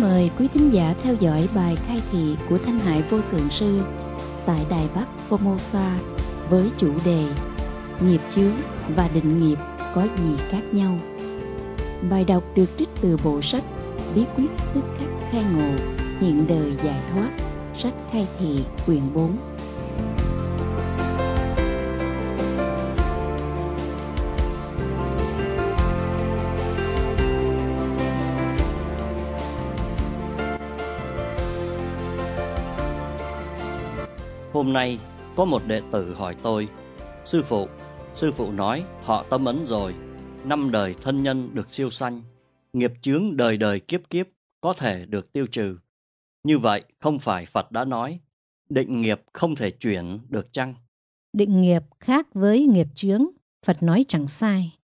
mời quý thính giả theo dõi bài khai thị của Thanh Hải Vô Thượng Sư tại Đài Bắc Formosa với chủ đề Nghiệp chướng và định nghiệp có gì khác nhau? Bài đọc được trích từ bộ sách Bí quyết tức khắc khai ngộ hiện đời giải thoát sách khai thị quyển 4 Hôm nay có một đệ tử hỏi tôi Sư phụ, sư phụ nói họ tâm ấn rồi Năm đời thân nhân được siêu sanh Nghiệp chướng đời đời kiếp kiếp có thể được tiêu trừ Như vậy không phải Phật đã nói Định nghiệp không thể chuyển được chăng? Định nghiệp khác với nghiệp chướng Phật nói chẳng sai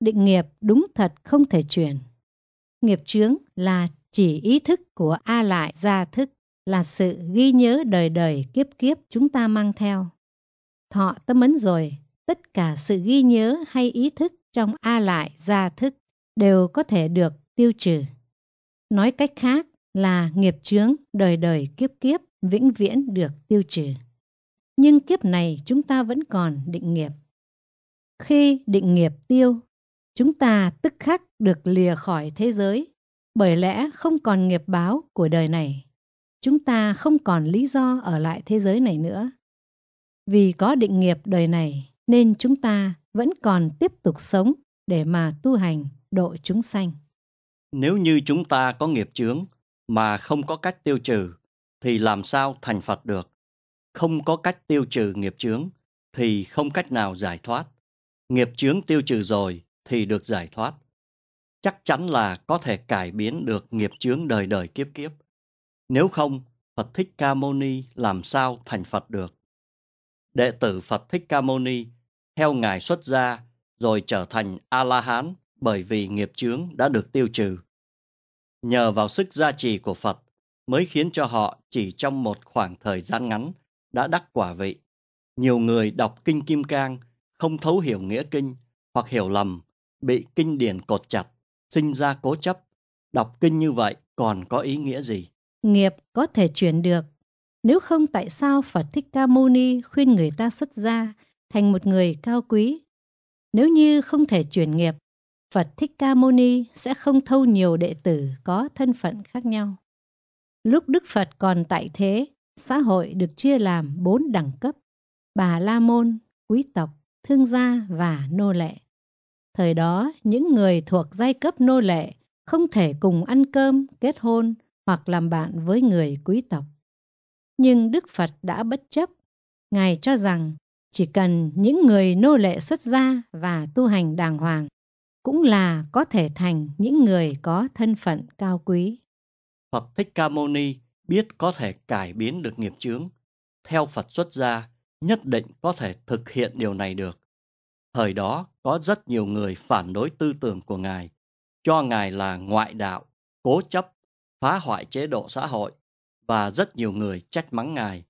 Định nghiệp đúng thật không thể chuyển Nghiệp chướng là chỉ ý thức của A lại ra thức là sự ghi nhớ đời đời kiếp kiếp chúng ta mang theo. Thọ tâm ấn rồi, tất cả sự ghi nhớ hay ý thức trong A lại gia thức đều có thể được tiêu trừ. Nói cách khác là nghiệp chướng đời đời kiếp kiếp vĩnh viễn được tiêu trừ. Nhưng kiếp này chúng ta vẫn còn định nghiệp. Khi định nghiệp tiêu, chúng ta tức khắc được lìa khỏi thế giới, bởi lẽ không còn nghiệp báo của đời này chúng ta không còn lý do ở lại thế giới này nữa vì có định nghiệp đời này nên chúng ta vẫn còn tiếp tục sống để mà tu hành độ chúng sanh nếu như chúng ta có nghiệp chướng mà không có cách tiêu trừ thì làm sao thành phật được không có cách tiêu trừ nghiệp chướng thì không cách nào giải thoát nghiệp chướng tiêu trừ rồi thì được giải thoát chắc chắn là có thể cải biến được nghiệp chướng đời đời kiếp kiếp nếu không, Phật Thích Ca Mâu Ni làm sao thành Phật được? Đệ tử Phật Thích Ca Mâu Ni theo Ngài xuất gia rồi trở thành A-la-hán bởi vì nghiệp chướng đã được tiêu trừ. Nhờ vào sức gia trì của Phật mới khiến cho họ chỉ trong một khoảng thời gian ngắn đã đắc quả vị. Nhiều người đọc Kinh Kim Cang không thấu hiểu nghĩa kinh hoặc hiểu lầm, bị kinh điển cột chặt, sinh ra cố chấp. Đọc kinh như vậy còn có ý nghĩa gì? nghiệp có thể chuyển được. Nếu không tại sao Phật Thích Ca Mâu Ni khuyên người ta xuất gia thành một người cao quý? Nếu như không thể chuyển nghiệp, Phật Thích Ca Mâu Ni sẽ không thâu nhiều đệ tử có thân phận khác nhau. Lúc Đức Phật còn tại thế, xã hội được chia làm bốn đẳng cấp, bà la môn, quý tộc, thương gia và nô lệ. Thời đó, những người thuộc giai cấp nô lệ không thể cùng ăn cơm, kết hôn, hoặc làm bạn với người quý tộc. Nhưng Đức Phật đã bất chấp, Ngài cho rằng chỉ cần những người nô lệ xuất gia và tu hành đàng hoàng cũng là có thể thành những người có thân phận cao quý. Phật Thích Ca Mâu Ni biết có thể cải biến được nghiệp chướng. Theo Phật xuất gia, nhất định có thể thực hiện điều này được. Thời đó có rất nhiều người phản đối tư tưởng của Ngài, cho Ngài là ngoại đạo, cố chấp phá hoại chế độ xã hội và rất nhiều người trách mắng ngài.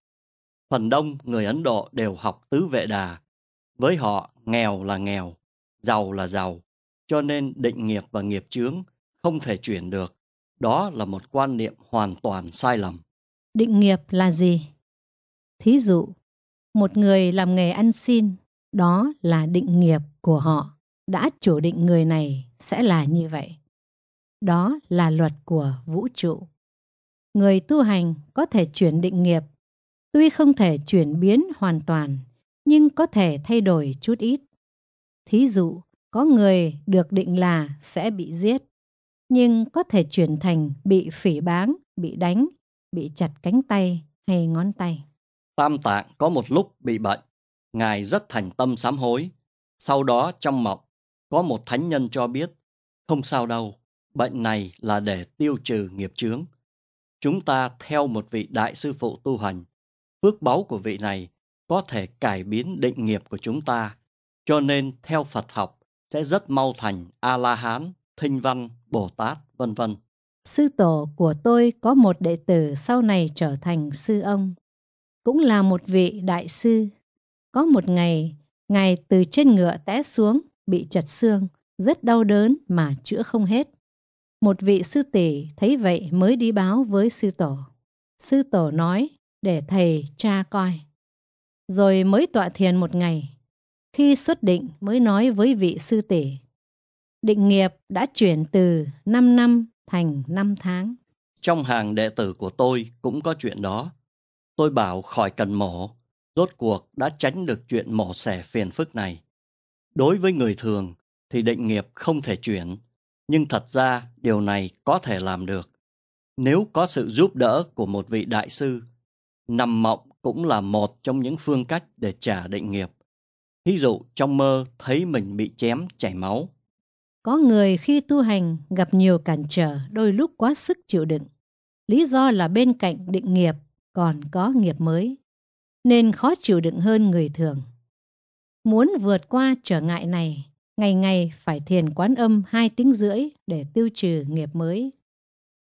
Phần đông người Ấn Độ đều học tứ vệ đà. Với họ, nghèo là nghèo, giàu là giàu, cho nên định nghiệp và nghiệp chướng không thể chuyển được. Đó là một quan niệm hoàn toàn sai lầm. Định nghiệp là gì? Thí dụ, một người làm nghề ăn xin, đó là định nghiệp của họ. Đã chủ định người này sẽ là như vậy. Đó là luật của vũ trụ. Người tu hành có thể chuyển định nghiệp, tuy không thể chuyển biến hoàn toàn, nhưng có thể thay đổi chút ít. Thí dụ, có người được định là sẽ bị giết, nhưng có thể chuyển thành bị phỉ báng, bị đánh, bị chặt cánh tay hay ngón tay. Tam Tạng có một lúc bị bệnh, Ngài rất thành tâm sám hối. Sau đó trong mộng, có một thánh nhân cho biết, không sao đâu, bệnh này là để tiêu trừ nghiệp chướng. Chúng ta theo một vị đại sư phụ tu hành, phước báu của vị này có thể cải biến định nghiệp của chúng ta, cho nên theo Phật học sẽ rất mau thành A-la-hán, Thinh Văn, Bồ Tát, vân vân. Sư tổ của tôi có một đệ tử sau này trở thành sư ông, cũng là một vị đại sư. Có một ngày, ngài từ trên ngựa té xuống, bị chật xương, rất đau đớn mà chữa không hết. Một vị sư tỷ thấy vậy mới đi báo với sư tổ. Sư tổ nói để thầy cha coi. Rồi mới tọa thiền một ngày. Khi xuất định mới nói với vị sư tỷ. Định nghiệp đã chuyển từ 5 năm thành 5 tháng. Trong hàng đệ tử của tôi cũng có chuyện đó. Tôi bảo khỏi cần mổ, rốt cuộc đã tránh được chuyện mổ xẻ phiền phức này. Đối với người thường thì định nghiệp không thể chuyển, nhưng thật ra điều này có thể làm được nếu có sự giúp đỡ của một vị đại sư nằm mộng cũng là một trong những phương cách để trả định nghiệp ví dụ trong mơ thấy mình bị chém chảy máu có người khi tu hành gặp nhiều cản trở đôi lúc quá sức chịu đựng lý do là bên cạnh định nghiệp còn có nghiệp mới nên khó chịu đựng hơn người thường muốn vượt qua trở ngại này ngày ngày phải thiền quán âm hai tiếng rưỡi để tiêu trừ nghiệp mới.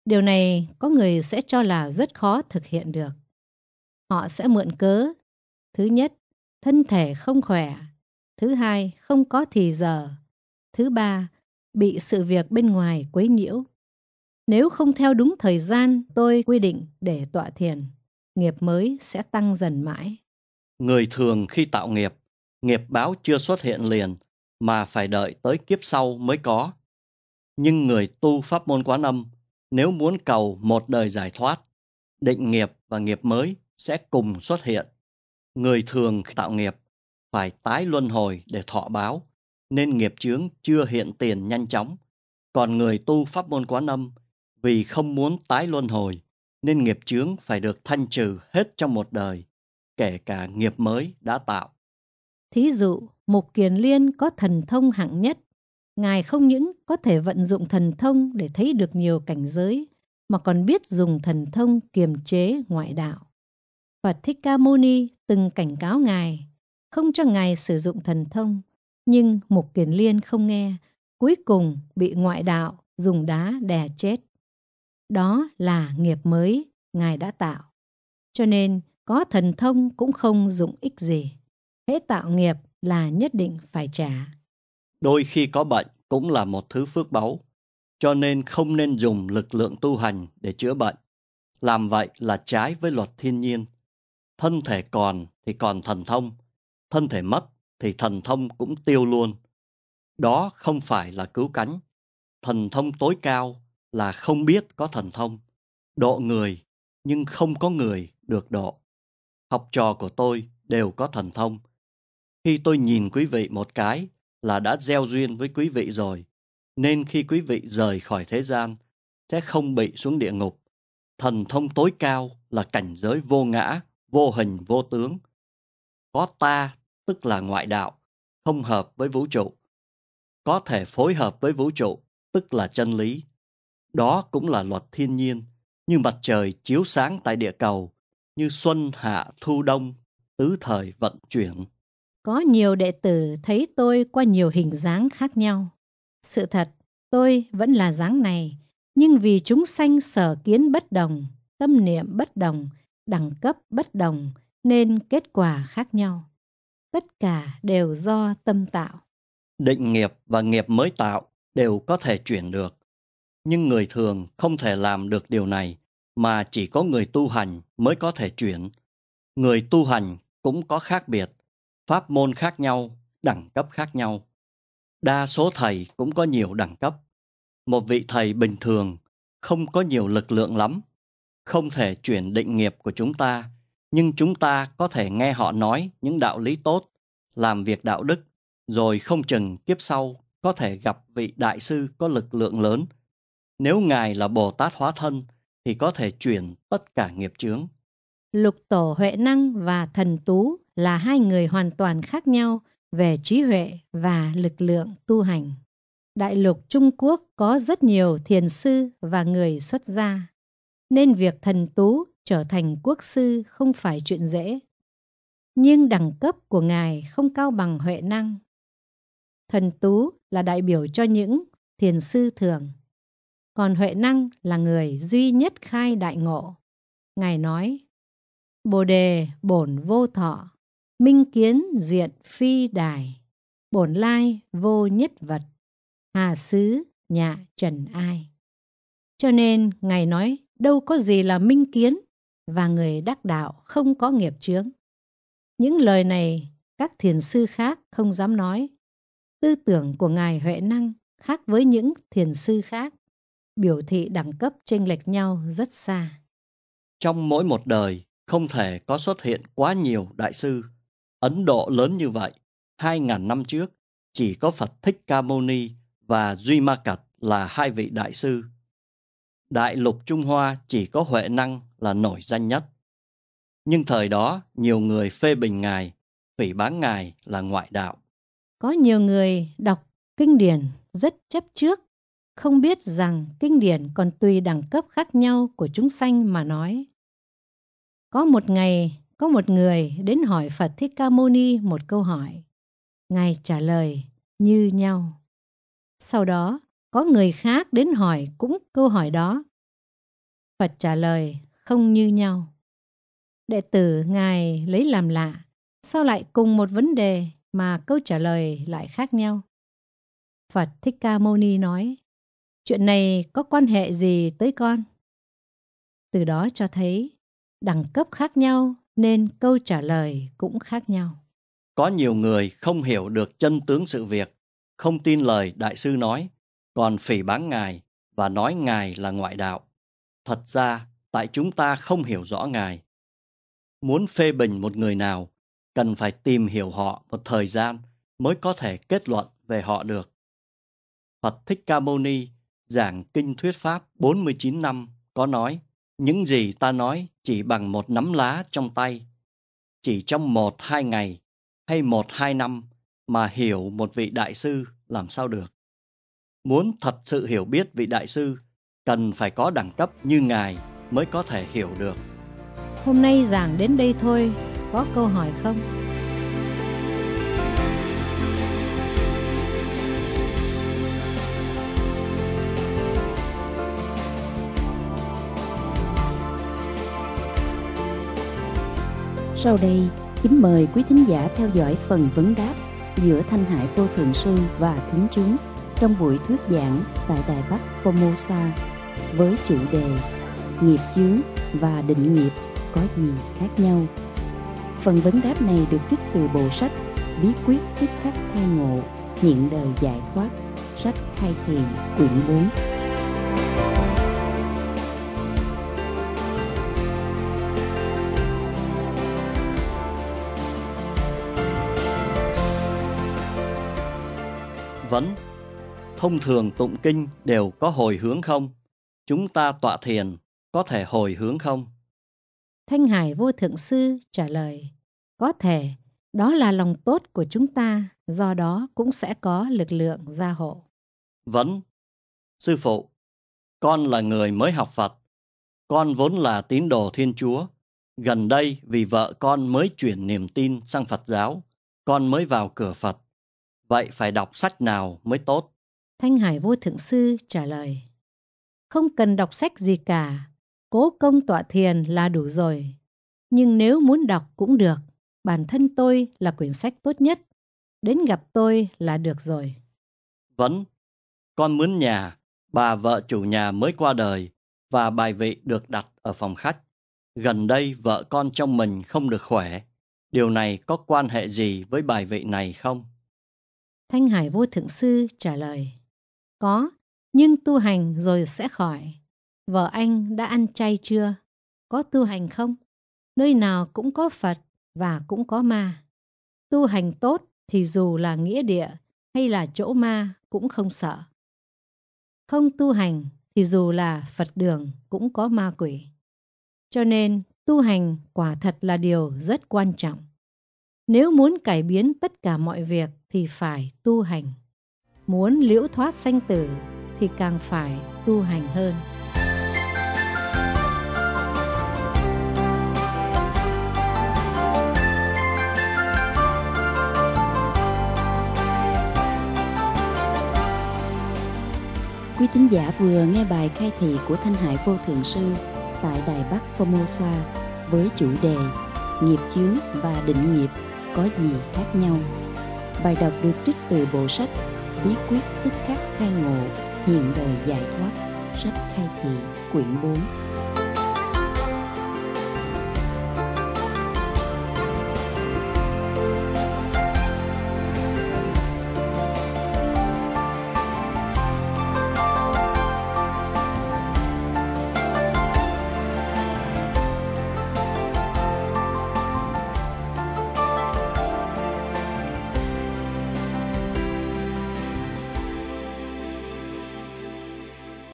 Điều này có người sẽ cho là rất khó thực hiện được. Họ sẽ mượn cớ. Thứ nhất, thân thể không khỏe. Thứ hai, không có thì giờ. Thứ ba, bị sự việc bên ngoài quấy nhiễu. Nếu không theo đúng thời gian tôi quy định để tọa thiền, nghiệp mới sẽ tăng dần mãi. Người thường khi tạo nghiệp, nghiệp báo chưa xuất hiện liền mà phải đợi tới kiếp sau mới có. Nhưng người tu pháp môn quán âm, nếu muốn cầu một đời giải thoát, định nghiệp và nghiệp mới sẽ cùng xuất hiện. Người thường tạo nghiệp phải tái luân hồi để thọ báo, nên nghiệp chướng chưa hiện tiền nhanh chóng. Còn người tu pháp môn quán âm vì không muốn tái luân hồi nên nghiệp chướng phải được thanh trừ hết trong một đời, kể cả nghiệp mới đã tạo. Thí dụ, một Kiền Liên có thần thông hạng nhất. Ngài không những có thể vận dụng thần thông để thấy được nhiều cảnh giới, mà còn biết dùng thần thông kiềm chế ngoại đạo. Phật Thích Ca Mâu Ni từng cảnh cáo Ngài, không cho Ngài sử dụng thần thông, nhưng Mục Kiền Liên không nghe, cuối cùng bị ngoại đạo dùng đá đè chết. Đó là nghiệp mới Ngài đã tạo. Cho nên có thần thông cũng không dụng ích gì. Hễ tạo nghiệp là nhất định phải trả. Đôi khi có bệnh cũng là một thứ phước báu, cho nên không nên dùng lực lượng tu hành để chữa bệnh. Làm vậy là trái với luật thiên nhiên. Thân thể còn thì còn thần thông, thân thể mất thì thần thông cũng tiêu luôn. Đó không phải là cứu cánh. Thần thông tối cao là không biết có thần thông, độ người nhưng không có người được độ. Học trò của tôi đều có thần thông, khi tôi nhìn quý vị một cái là đã gieo duyên với quý vị rồi nên khi quý vị rời khỏi thế gian sẽ không bị xuống địa ngục thần thông tối cao là cảnh giới vô ngã vô hình vô tướng có ta tức là ngoại đạo không hợp với vũ trụ có thể phối hợp với vũ trụ tức là chân lý đó cũng là luật thiên nhiên như mặt trời chiếu sáng tại địa cầu như xuân hạ thu đông tứ thời vận chuyển có nhiều đệ tử thấy tôi qua nhiều hình dáng khác nhau. Sự thật, tôi vẫn là dáng này, nhưng vì chúng sanh sở kiến bất đồng, tâm niệm bất đồng, đẳng cấp bất đồng nên kết quả khác nhau. Tất cả đều do tâm tạo. Định nghiệp và nghiệp mới tạo đều có thể chuyển được. Nhưng người thường không thể làm được điều này mà chỉ có người tu hành mới có thể chuyển. Người tu hành cũng có khác biệt pháp môn khác nhau, đẳng cấp khác nhau. Đa số thầy cũng có nhiều đẳng cấp. Một vị thầy bình thường không có nhiều lực lượng lắm, không thể chuyển định nghiệp của chúng ta, nhưng chúng ta có thể nghe họ nói những đạo lý tốt, làm việc đạo đức, rồi không chừng kiếp sau có thể gặp vị đại sư có lực lượng lớn. Nếu ngài là Bồ Tát hóa thân thì có thể chuyển tất cả nghiệp chướng. Lục tổ Huệ Năng và Thần Tú là hai người hoàn toàn khác nhau về trí huệ và lực lượng tu hành. Đại lục Trung Quốc có rất nhiều thiền sư và người xuất gia, nên việc thần tú trở thành quốc sư không phải chuyện dễ. Nhưng đẳng cấp của ngài không cao bằng huệ năng. Thần tú là đại biểu cho những thiền sư thường, còn huệ năng là người duy nhất khai đại ngộ. Ngài nói: Bồ đề bổn vô thọ, Minh kiến diện phi đài, bổn lai vô nhất vật, hà xứ nhạ trần ai. Cho nên Ngài nói đâu có gì là minh kiến và người đắc đạo không có nghiệp chướng. Những lời này các thiền sư khác không dám nói. Tư tưởng của Ngài Huệ Năng khác với những thiền sư khác, biểu thị đẳng cấp chênh lệch nhau rất xa. Trong mỗi một đời, không thể có xuất hiện quá nhiều đại sư Ấn Độ lớn như vậy, 2.000 năm trước, chỉ có Phật Thích Ca Mâu Ni và Duy Ma Cật là hai vị đại sư. Đại lục Trung Hoa chỉ có Huệ Năng là nổi danh nhất. Nhưng thời đó, nhiều người phê bình Ngài, phỉ bán Ngài là ngoại đạo. Có nhiều người đọc kinh điển rất chấp trước, không biết rằng kinh điển còn tùy đẳng cấp khác nhau của chúng sanh mà nói. Có một ngày, có một người đến hỏi Phật Thích Ca Mâu Ni một câu hỏi. Ngài trả lời như nhau. Sau đó, có người khác đến hỏi cũng câu hỏi đó. Phật trả lời không như nhau. Đệ tử Ngài lấy làm lạ, sao lại cùng một vấn đề mà câu trả lời lại khác nhau? Phật Thích Ca Mâu Ni nói, chuyện này có quan hệ gì tới con? Từ đó cho thấy, đẳng cấp khác nhau nên câu trả lời cũng khác nhau. Có nhiều người không hiểu được chân tướng sự việc, không tin lời đại sư nói, còn phỉ báng ngài và nói ngài là ngoại đạo. Thật ra, tại chúng ta không hiểu rõ ngài. Muốn phê bình một người nào, cần phải tìm hiểu họ một thời gian mới có thể kết luận về họ được. Phật Thích Ca Mâu Ni giảng kinh thuyết pháp 49 năm có nói: những gì ta nói chỉ bằng một nắm lá trong tay. Chỉ trong một hai ngày hay một hai năm mà hiểu một vị đại sư làm sao được. Muốn thật sự hiểu biết vị đại sư, cần phải có đẳng cấp như Ngài mới có thể hiểu được. Hôm nay giảng đến đây thôi, có câu hỏi không? Sau đây, kính mời quý thính giả theo dõi phần vấn đáp giữa Thanh Hải Vô Thượng Sư và Thính Chúng trong buổi thuyết giảng tại Đài Bắc Formosa với chủ đề Nghiệp chướng và định nghiệp có gì khác nhau? Phần vấn đáp này được trích từ bộ sách Bí quyết thích khắc thay ngộ, hiện đời giải thoát, sách khai thị quyển 4. vấn. Thông thường tụng kinh đều có hồi hướng không? Chúng ta tọa thiền có thể hồi hướng không? Thanh Hải Vô Thượng Sư trả lời, có thể, đó là lòng tốt của chúng ta, do đó cũng sẽ có lực lượng gia hộ. Vấn, Sư phụ, con là người mới học Phật, con vốn là tín đồ Thiên Chúa. Gần đây vì vợ con mới chuyển niềm tin sang Phật giáo, con mới vào cửa Phật. Vậy phải đọc sách nào mới tốt? Thanh Hải Vô Thượng Sư trả lời. Không cần đọc sách gì cả, cố công tọa thiền là đủ rồi. Nhưng nếu muốn đọc cũng được, bản thân tôi là quyển sách tốt nhất. Đến gặp tôi là được rồi. Vấn, con mướn nhà, bà vợ chủ nhà mới qua đời và bài vị được đặt ở phòng khách. Gần đây vợ con trong mình không được khỏe. Điều này có quan hệ gì với bài vị này không? Thanh Hải Vô Thượng Sư trả lời Có, nhưng tu hành rồi sẽ khỏi Vợ anh đã ăn chay chưa? Có tu hành không? Nơi nào cũng có Phật và cũng có ma Tu hành tốt thì dù là nghĩa địa hay là chỗ ma cũng không sợ Không tu hành thì dù là Phật đường cũng có ma quỷ Cho nên tu hành quả thật là điều rất quan trọng nếu muốn cải biến tất cả mọi việc thì phải tu hành muốn liễu thoát sanh tử thì càng phải tu hành hơn Quý tín giả vừa nghe bài khai thị của Thanh Hải Vô Thượng Sư tại Đài Bắc Formosa với chủ đề Nghiệp chướng và định nghiệp có gì khác nhau. Bài đọc được trích từ bộ sách Bí quyết tức khắc khai ngộ, hiện đời giải thoát, sách khai thị, quyển 4.